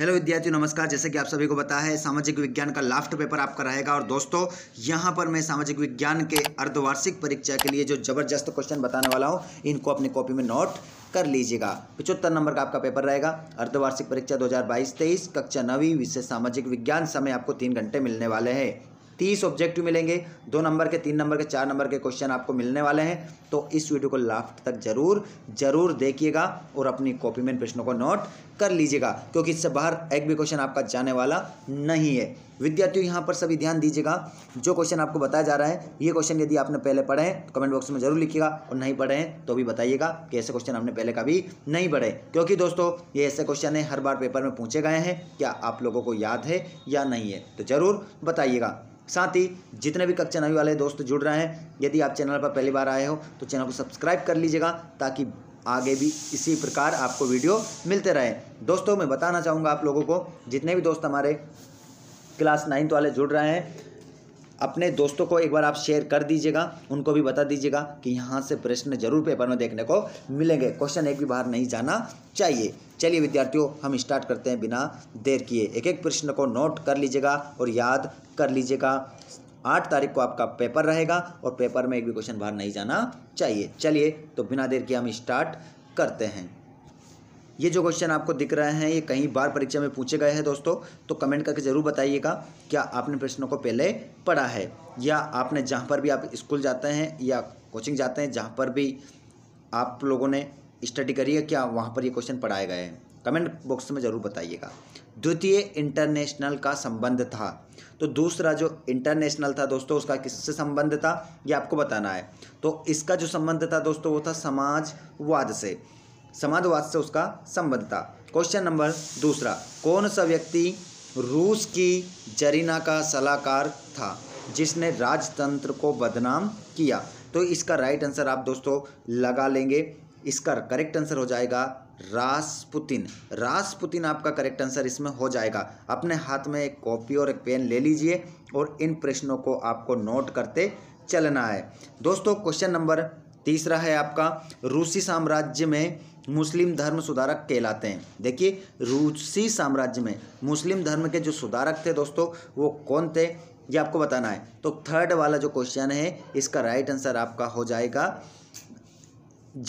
hello विद्यार्थियों नमस्कार जैसे कि आप सभी को पता है सामाजिक विज्ञान का लास्ट पेपर आपका रहेगा और दोस्तों यहां पर मैं सामाजिक विज्ञान के अर्धवार्षिक परीक्षा के लिए जो जबरदस्त क्वेश्चन बताने वाला हूं इनको अपनी कॉपी में नोट कर लीजिएगा पिचहत्तर नंबर का आपका पेपर रहेगा अर्धवार्षिक परीक्षा दो हज़ार कक्षा नवी विषय सामाजिक विज्ञान समय आपको तीन घंटे मिलने वाले हैं तीस ऑब्जेक्टिव मिलेंगे दो नंबर के तीन नंबर के चार नंबर के क्वेश्चन आपको मिलने वाले हैं तो इस वीडियो को लास्ट तक जरूर जरूर देखिएगा और अपनी कॉपी में प्रश्नों को नोट कर लीजिएगा क्योंकि इससे बाहर एक भी क्वेश्चन आपका जाने वाला नहीं है विद्यार्थियों यहाँ पर सभी ध्यान दीजिएगा जो क्वेश्चन आपको बताया जा रहा है ये क्वेश्चन यदि आपने पहले पढ़े हैं तो कमेंट बॉक्स में जरूर लिखिएगा और नहीं पढ़े हैं तो भी बताइएगा कि ऐसे क्वेश्चन हमने पहले कभी नहीं पढ़े क्योंकि दोस्तों ये ऐसे क्वेश्चन है हर बार पेपर में पूछे गए हैं क्या आप लोगों को याद है या नहीं है तो ज़रूर बताइएगा साथ ही जितने भी कक्षा नवी वाले दोस्त जुड़ रहे हैं यदि आप चैनल पर पहली बार आए हो तो चैनल को सब्सक्राइब कर लीजिएगा ताकि आगे भी इसी प्रकार आपको वीडियो मिलते रहे दोस्तों मैं बताना चाहूँगा आप लोगों को जितने भी दोस्त हमारे क्लास नाइन्थ वाले जुड़ रहे हैं अपने दोस्तों को एक बार आप शेयर कर दीजिएगा उनको भी बता दीजिएगा कि यहाँ से प्रश्न जरूर पेपर में देखने को मिलेंगे क्वेश्चन एक भी बाहर नहीं जाना चाहिए चलिए विद्यार्थियों हम स्टार्ट करते हैं बिना देर किए एक एक प्रश्न को नोट कर लीजिएगा और याद कर लीजिएगा आठ तारीख को आपका पेपर रहेगा और पेपर में एक भी क्वेश्चन बाहर नहीं जाना चाहिए चलिए तो बिना देर के हम स्टार्ट करते हैं ये जो क्वेश्चन आपको दिख रहे हैं ये कई बार परीक्षा में पूछे गए हैं दोस्तों तो कमेंट करके ज़रूर बताइएगा क्या आपने प्रश्नों को पहले पढ़ा है या आपने जहाँ पर भी आप स्कूल जाते हैं या कोचिंग जाते हैं जहाँ पर भी आप लोगों ने स्टडी करी है क्या वहाँ पर ये क्वेश्चन पढ़ाए गए हैं कमेंट बॉक्स में ज़रूर बताइएगा द्वितीय इंटरनेशनल का संबंध था तो दूसरा जो इंटरनेशनल था दोस्तों उसका किससे संबंध था ये आपको बताना है तो इसका जो संबंध था दोस्तों वो था समाजवाद से समाजवाद से उसका संबंध था क्वेश्चन नंबर दूसरा कौन सा व्यक्ति रूस की जरीना का सलाहकार था जिसने राजतंत्र को बदनाम किया तो इसका राइट आंसर आप दोस्तों लगा लेंगे इसका करेक्ट आंसर हो जाएगा रासपुतिन रासपुतिन आपका करेक्ट आंसर इसमें हो जाएगा अपने हाथ में एक कॉपी और एक पेन ले लीजिए और इन प्रश्नों को आपको नोट करते चलना है दोस्तों क्वेश्चन नंबर तीसरा है आपका रूसी साम्राज्य में मुस्लिम धर्म सुधारक कहलाते हैं देखिए रूसी साम्राज्य में मुस्लिम धर्म के जो सुधारक थे दोस्तों वो कौन थे ये आपको बताना है तो थर्ड वाला जो क्वेश्चन है इसका राइट आंसर आपका हो जाएगा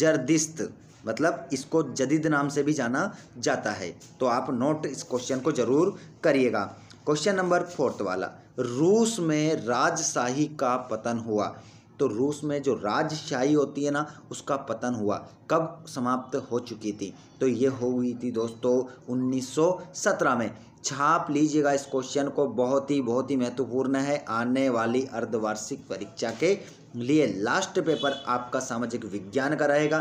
जर्दिस्त मतलब इसको जदीद नाम से भी जाना जाता है तो आप नोट इस क्वेश्चन को ज़रूर करिएगा क्वेश्चन नंबर फोर्थ वाला रूस में राजशाही का पतन हुआ तो रूस में जो राजशाही होती है ना उसका पतन हुआ कब समाप्त हो चुकी थी तो ये हो गई थी दोस्तों 1917 में छाप लीजिएगा इस क्वेश्चन को बहुत ही बहुत ही महत्वपूर्ण है आने वाली अर्धवार्षिक परीक्षा के लिए लास्ट पेपर आपका सामाजिक विज्ञान का रहेगा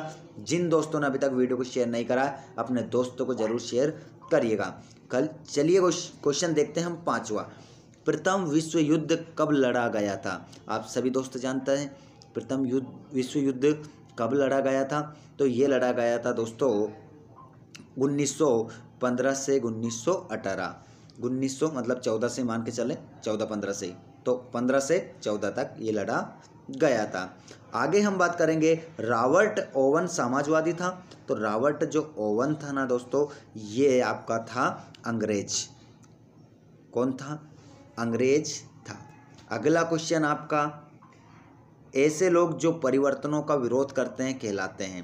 जिन दोस्तों ने अभी तक वीडियो को शेयर नहीं करा अपने दोस्तों को जरूर शेयर करिएगा कल चलिए क्वेश्चन देखते हैं हम पाँचवा प्रथम विश्व युद्ध कब लड़ा गया था आप सभी दोस्त जानते हैं प्रथम युद्ध विश्व युद्ध कब लड़ा गया था तो ये लड़ा गया था दोस्तों 1915 से 1918 1900 मतलब 14 से मान के चले 14 15 से तो 15 से 14 तक ये लड़ा गया था आगे हम बात करेंगे रावर्ट ओवन समाजवादी था तो रावर्ट जो ओवन था ना दोस्तों ये आपका था अंग्रेज कौन था अंग्रेज था अगला क्वेश्चन आपका ऐसे लोग जो परिवर्तनों का विरोध करते हैं कहलाते हैं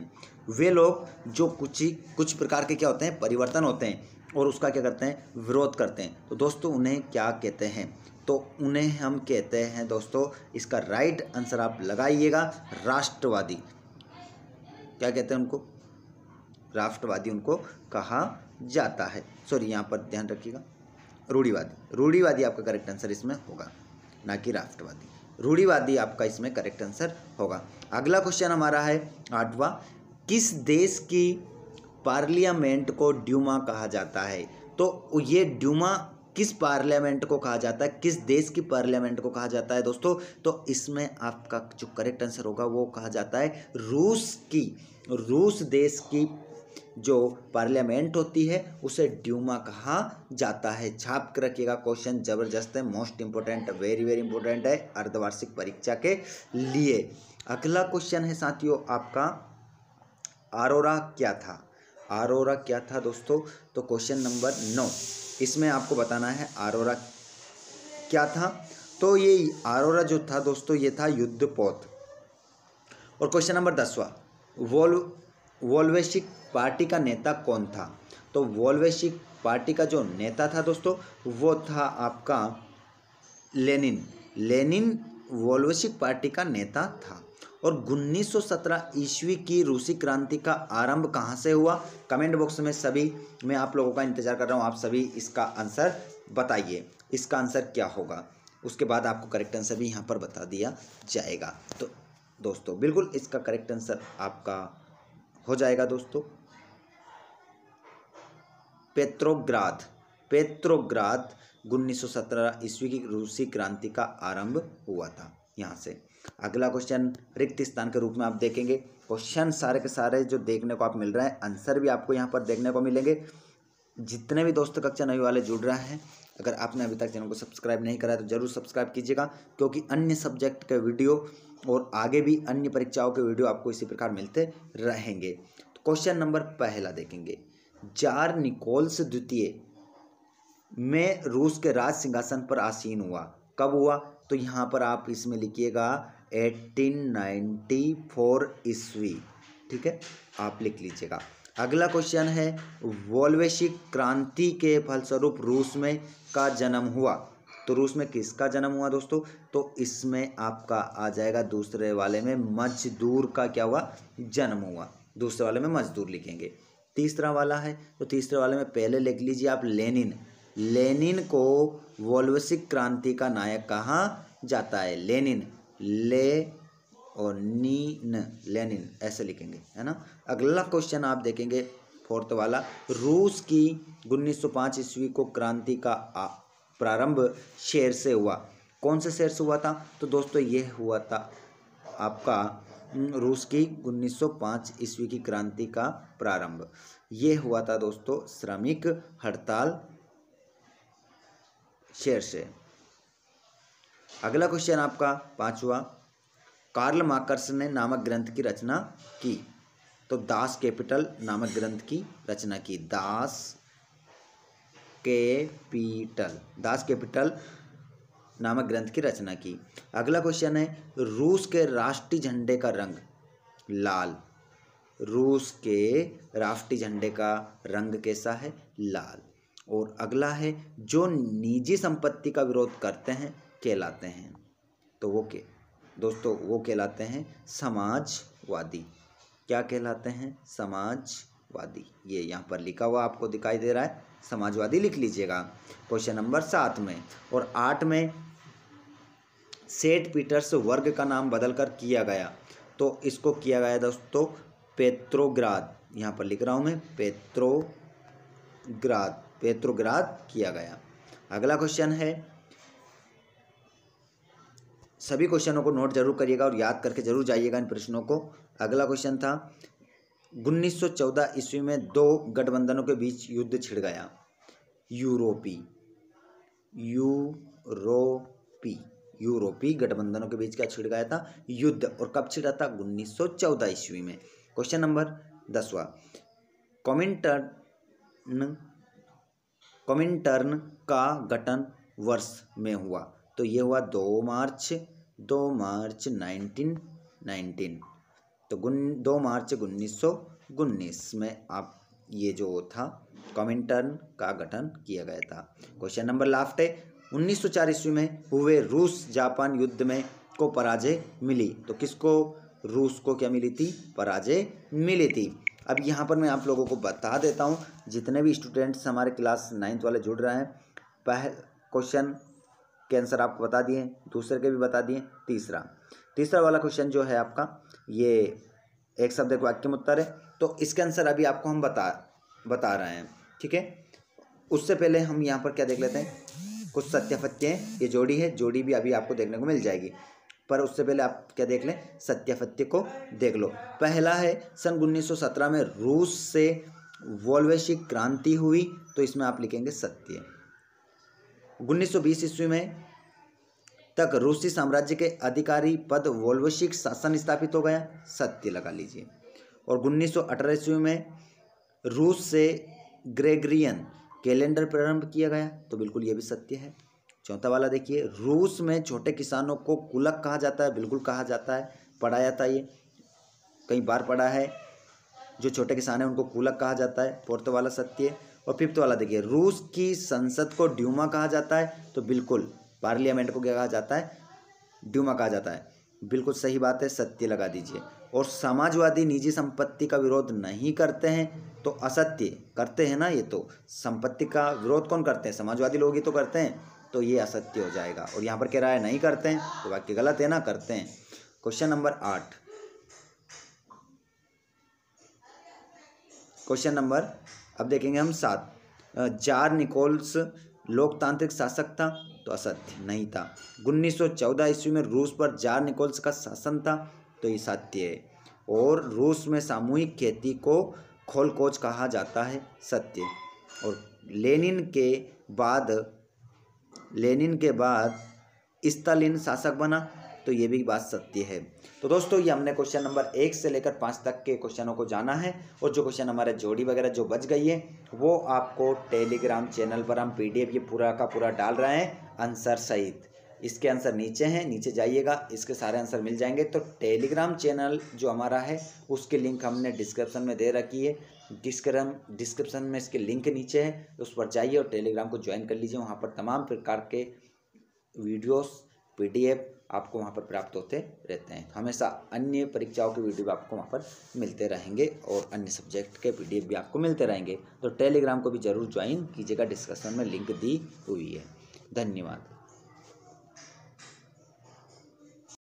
वे लोग जो कुछ ही कुछ प्रकार के क्या होते हैं परिवर्तन होते हैं और उसका क्या करते हैं विरोध करते हैं तो दोस्तों उन्हें क्या कहते हैं तो उन्हें हम कहते हैं दोस्तों इसका राइट आंसर आप लगाइएगा राष्ट्रवादी क्या कहते हैं उनको राष्ट्रवादी उनको कहा जाता है सॉरी यहाँ पर ध्यान रखिएगा रूढ़ीवादी रूढ़ीवादी आपका करेक्ट आंसर इसमें होगा ना कि राष्ट्रवादी रूढ़ीवादी आपका इसमें करेक्ट आंसर होगा अगला क्वेश्चन हमारा है आठवा किस देश की पार्लियामेंट को ड्यूमा कहा जाता है तो ये ड्यूमा किस पार्लियामेंट को कहा जाता है किस देश की पार्लियामेंट को कहा जाता है दोस्तों तो इसमें आपका जो करेक्ट आंसर होगा वो कहा जाता है रूस की रूस देश की जो पार्लियामेंट होती है उसे ड्यूमा कहा जाता है छाप कर रखिएगा क्वेश्चन ज़बरदस्त है most important very very important है अर्धवार्षिक परीक्षा के लिए अगला क्वेश्चन है साथियों आपका आरोरा क्या था आरोरा क्या था दोस्तों तो क्वेश्चन नंबर नौ इसमें आपको बताना है आरोरा क्या था तो ये आरोरा जो था दोस्तों ये था युद्धपोत और क्वेश्चन नंबर दसवा वोल्व वॉल्वेशिक पार्टी का नेता कौन था तो वॉल्वेशिक पार्टी का जो नेता था दोस्तों वो था आपका लेनिन लेनिन वॉल्वेशिक पार्टी का नेता था और 1917 ईस्वी की रूसी क्रांति का आरंभ कहाँ से हुआ कमेंट बॉक्स में सभी मैं आप लोगों का इंतजार कर रहा हूँ आप सभी इसका आंसर बताइए इसका आंसर क्या होगा उसके बाद आपको करेक्ट आंसर भी यहाँ पर बता दिया जाएगा तो दोस्तों बिल्कुल इसका करेक्ट आंसर आपका हो जाएगा दोस्तों पेत्रोग्राथ सौ 1917 ईस्वी की रूसी क्रांति का आरंभ हुआ था यहाँ से अगला क्वेश्चन रिक्त स्थान के रूप में आप देखेंगे क्वेश्चन सारे के सारे जो देखने को आप मिल रहे हैं आंसर भी आपको यहाँ पर देखने को मिलेंगे जितने भी दोस्त कक्षा नवी वाले जुड़ रहे हैं अगर आपने अभी तक चैनल को सब्सक्राइब नहीं करा तो जरूर सब्सक्राइब कीजिएगा क्योंकि अन्य सब्जेक्ट के वीडियो और आगे भी अन्य परीक्षाओं के वीडियो आपको इसी प्रकार मिलते रहेंगे तो क्वेश्चन नंबर पहला देखेंगे जार निकोल्स द्वितीय में रूस के राज सिंहासन पर आसीन हुआ कब हुआ तो यहाँ पर आप इसमें लिखिएगा 1894 ईस्वी ठीक है आप लिख लीजिएगा अगला क्वेश्चन है वोल्वेशिक क्रांति के फलस्वरूप रूस में का जन्म हुआ तो रूस में किसका जन्म हुआ दोस्तों तो इसमें आपका आ जाएगा दूसरे वाले में मजदूर का क्या हुआ जन्म हुआ दूसरे वाले में मजदूर लिखेंगे तीसरा वाला है तो तीसरे वाले में पहले लिख लीजिए आप लेनिन लेनिन को वोल्वेशिक क्रांति का नायक कहा जाता है लेनिन ले और नीन लेनिन ऐसे लिखेंगे है ना अगला क्वेश्चन आप देखेंगे फोर्थ वाला रूस की 1905 ईस्वी को क्रांति का प्रारंभ शेर से हुआ कौन से शेर से हुआ था तो दोस्तों ये हुआ था आपका रूस की 1905 ईस्वी की क्रांति का प्रारंभ ये हुआ था दोस्तों श्रमिक हड़ताल शेर से अगला क्वेश्चन आपका पांचवा कार्ल मार्कर्स ने नामक ग्रंथ की रचना की तो दास कैपिटल नामक ग्रंथ की रचना की दास कैपिटल दास कैपिटल नामक ग्रंथ की रचना की अगला क्वेश्चन है रूस के राष्ट्रीय झंडे का रंग लाल रूस के राष्ट्रीय झंडे का रंग कैसा है लाल और अगला है जो निजी संपत्ति का विरोध करते हैं कहलाते हैं तो वो के दोस्तों वो कहलाते हैं समाजवादी क्या कहलाते हैं समाजवादी ये यहाँ पर लिखा हुआ आपको दिखाई दे रहा है समाजवादी लिख लीजिएगा क्वेश्चन नंबर सात में और आठ में सेठ पीटर्स वर्ग का नाम बदलकर किया गया तो इसको किया गया दोस्तों पेत्रोग्राद यहाँ पर लिख रहा हूँ मैं पेत्रोग्राद पेत्रोग्राद किया गया अगला क्वेश्चन है सभी क्वेश्चनों को नोट जरूर करिएगा और याद करके जरूर जाइएगा इन प्रश्नों को अगला क्वेश्चन था 1914 ईस्वी में दो गठबंधनों के बीच युद्ध छिड़ गया यूरोपी यूरोपी यूरोपी गठबंधनों के बीच क्या छिड़ गया था युद्ध और कब छिड़ा था 1914 ईस्वी में क्वेश्चन नंबर दसवा कॉमिंटर्न कॉमिंटर्न का गठन वर्ष में हुआ तो ये हुआ दो मार्च दो मार्च नाइनटीन नाइनटीन तो गुन दो मार्च उन्नीस सौ उन्नीस में आप ये जो था कॉमिंटर्न का गठन किया गया था क्वेश्चन नंबर लास्ट है उन्नीस सौ चार ईस्वी में हुए रूस जापान युद्ध में को पराजय मिली तो किसको रूस को क्या मिली थी पराजय मिली थी अब यहाँ पर मैं आप लोगों को बता देता हूँ जितने भी स्टूडेंट्स हमारे क्लास नाइन्थ वाले जुड़ रहे हैं पहले क्वेश्चन के आंसर आपको बता दिए दूसरे के भी बता दिए तीसरा तीसरा वाला क्वेश्चन जो है आपका ये एक शब्द को वाक्य में उत्तर है तो इसके आंसर अभी आपको हम बता बता रहे हैं ठीक है उससे पहले हम यहाँ पर क्या देख लेते हैं कुछ हैं ये जोड़ी है जोड़ी भी अभी आपको देखने को मिल जाएगी पर उससे पहले आप क्या देख लें सत्यफत्य को देख लो पहला है सन 1917 में रूस से वोल्वेशिक क्रांति हुई तो इसमें आप लिखेंगे सत्य 1920 ईस्वी में तक रूसी साम्राज्य के अधिकारी पद वोल्वशिक शासन स्थापित हो गया सत्य लगा लीजिए और उन्नीस सौ ईस्वी में रूस से ग्रेगरियन कैलेंडर प्रारंभ किया गया तो बिल्कुल ये भी सत्य है चौथा वाला देखिए रूस में छोटे किसानों को कुलक कहा जाता है बिल्कुल कहा जाता है पढ़ा जाता है ये कई बार पढ़ा है जो छोटे किसान हैं उनको कुलक कहा जाता है फोर्थ वाला सत्य और फिफ्थ तो वाला देखिए रूस की संसद को ड्यूमा कहा जाता है तो बिल्कुल पार्लियामेंट को क्या कहा जाता है ड्यूमा कहा जाता है बिल्कुल सही बात है सत्य लगा दीजिए और समाजवादी निजी संपत्ति का विरोध नहीं करते हैं तो असत्य करते हैं ना ये तो संपत्ति का विरोध कौन करते हैं समाजवादी लोग ही तो करते हैं तो ये असत्य हो जाएगा और यहाँ पर कह रहा है नहीं करते हैं तो वाक्य गलत है ना करते हैं क्वेश्चन नंबर आठ क्वेश्चन नंबर अब देखेंगे हम सात जार निकोल्स लोकतांत्रिक शासक था तो असत्य नहीं था 1914 ईस्वी में रूस पर जार निकोल्स का शासन था तो ये सत्य है और रूस में सामूहिक खेती को कोच कहा जाता है सत्य और लेनिन के बाद लेनिन के बाद स्तालिन शासक बना तो ये भी बात सत्य है तो दोस्तों ये हमने क्वेश्चन नंबर एक से लेकर पाँच तक के क्वेश्चनों को जाना है और जो क्वेश्चन हमारे जोड़ी वगैरह जो बच गई है वो आपको टेलीग्राम चैनल पर हम पी ये पूरा का पूरा डाल रहे हैं आंसर सहित इसके आंसर नीचे हैं नीचे जाइएगा इसके सारे आंसर मिल जाएंगे तो टेलीग्राम चैनल जो हमारा है उसके लिंक हमने डिस्क्रिप्शन में दे रखी है डिस्क्रम डिस्क्रिप्शन में इसके लिंक नीचे है उस पर जाइए और टेलीग्राम को ज्वाइन कर लीजिए वहाँ पर तमाम प्रकार के वीडियोस पीडीएफ आपको वहाँ पर प्राप्त होते रहते हैं हमेशा अन्य परीक्षाओं के वीडियो भी आपको वहाँ पर मिलते रहेंगे और अन्य सब्जेक्ट के वीडियो भी आपको मिलते रहेंगे तो टेलीग्राम को भी ज़रूर ज्वाइन कीजिएगा डिस्कशन में लिंक दी हुई है धन्यवाद